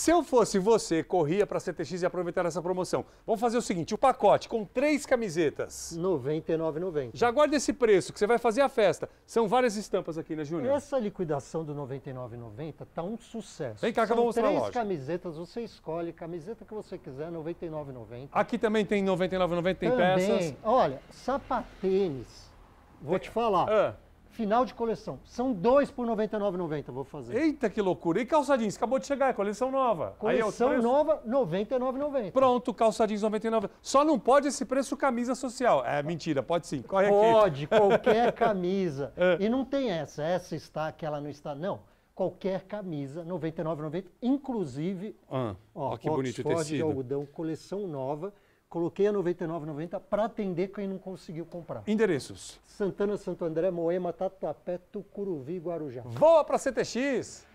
Se eu fosse você, corria para a CTX e aproveitar essa promoção. Vamos fazer o seguinte, o pacote com três camisetas. R$ 99,90. Já guarda esse preço, que você vai fazer a festa. São várias estampas aqui, né, Júnior? Essa liquidação do R$ 99,90 tá um sucesso. Vem cá que eu vou mostrar três a loja. camisetas, você escolhe camiseta que você quiser, R$ 99,90. Aqui também tem R$ 99,90, tem também. peças. Olha, sapatênis, vou tem... te falar. Ah Final de coleção. São dois por R$ 99,90, vou fazer. Eita, que loucura. E calça jeans? Acabou de chegar, é coleção nova. Coleção Aí é nova, R$ 99,90. Pronto, calça jeans 99. Só não pode esse preço camisa social. É, mentira, pode sim. Corre pode, aqui. qualquer camisa. é. E não tem essa. Essa está, aquela não está. Não qualquer camisa, 99,90, inclusive ah, ó, ó, que Oxford bonito o tecido. de algodão, coleção nova. Coloquei a 99,90 para atender quem não conseguiu comprar. Endereços: Santana, Santo André, Moema, Tatuapé, Tucuruvi, Guarujá. Voa para CTX!